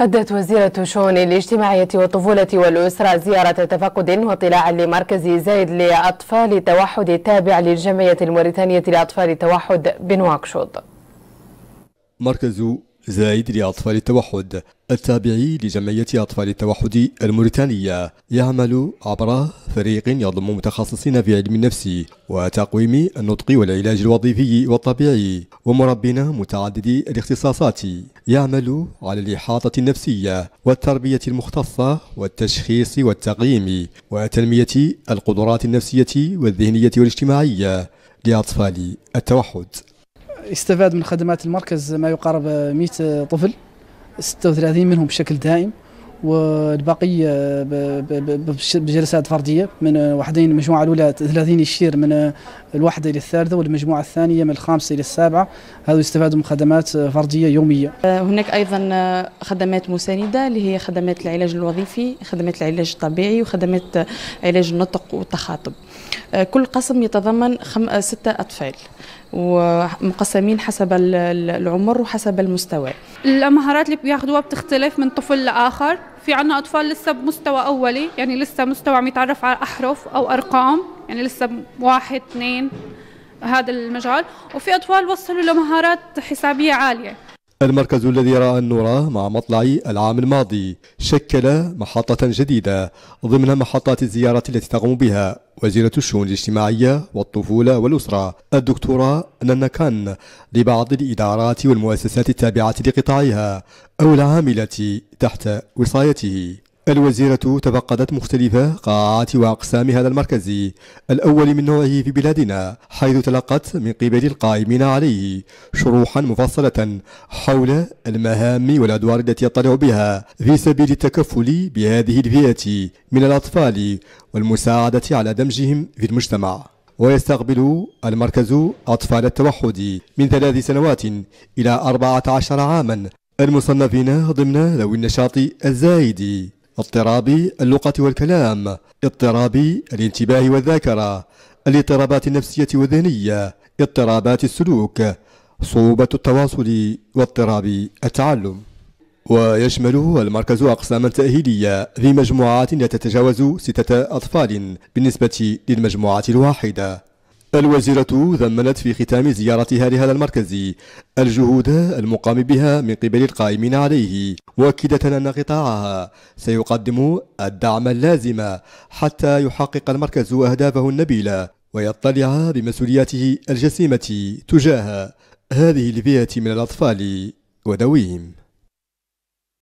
أدت وزيرة الشؤون الاجتماعية والطفولة والأسرة زيارة تفقد واطلاع لمركز زايد لأطفال التوحد التابع للجمعية الموريتانية لأطفال التوحد بنواكشوط مركز زايد لأطفال التوحد التابع لجمعية أطفال التوحد الموريتانية يعمل عبر فريق يضم متخصصين في علم النفس وتقويم النطق والعلاج الوظيفي والطبيعي ومربين متعددي الاختصاصات يعمل على الإحاطة النفسية والتربية المختصة والتشخيص والتقييم وتنمية القدرات النفسية والذهنية والاجتماعية لأطفال التوحد استفاد من خدمات المركز ما يقارب 100 طفل 36 منهم بشكل دائم والباقي بجلسات فرديه من وحدين المجموعه الاولى 30 يشير من الواحده الى الثالثه والمجموعه الثانيه من الخامسه الى السابعه هذو يستفادوا من خدمات فرديه يوميه. آه، هناك ايضا آه، خدمات مسانده اللي هي خدمات العلاج الوظيفي، خدمات العلاج الطبيعي وخدمات آه، علاج النطق والتخاطب. كل قسم يتضمن خم... ستة أطفال ومقسمين حسب العمر وحسب المستوى المهارات اللي بياخذوها بتختلف من طفل لآخر في عنا أطفال لسه بمستوى أولي يعني لسه مستوى عم يتعرف على أحرف أو أرقام يعني لسه واحد اثنين هذا المجال وفي أطفال وصلوا لمهارات حسابية عالية المركز الذي رأى النور مع مطلع العام الماضي شكل محطة جديدة ضمن محطات الزيارة التي تقوم بها وزيرة الشؤون الاجتماعية والطفولة والأسرة الدكتورة نانا كان لبعض الإدارات والمؤسسات التابعة لقطاعها أو العاملة تحت وصايته الوزيرة تفقدت مختلف قاعات وأقسام هذا المركز الأول من نوعه في بلادنا حيث تلقت من قبل القائمين عليه شروحا مفصلة حول المهام والأدوار التي يطلع بها في سبيل التكفل بهذه الفئة من الأطفال والمساعدة على دمجهم في المجتمع ويستقبل المركز أطفال التوحد من ثلاث سنوات إلى أربعة عشر عاما المصنفين ضمن ذوي النشاط الزايد اضطرابي اللغة والكلام اضطرابي الانتباه والذاكرة الاضطرابات النفسية والذهنية اضطرابات السلوك صعوبة التواصل واضطراب التعلم ويشمل المركز أقساما تأهيلية ذي مجموعات لا تتجاوز ستة أطفال بالنسبة للمجموعة الواحدة الوزيرة ذمنت في ختام زيارتها لهذا المركز الجهود المقام بها من قبل القائمين عليه مؤكدة أن قطاعها سيقدم الدعم اللازم حتى يحقق المركز أهدافه النبيلة ويطلع بمسؤولياته الجسيمة تجاه هذه الفئة من الأطفال وذويهم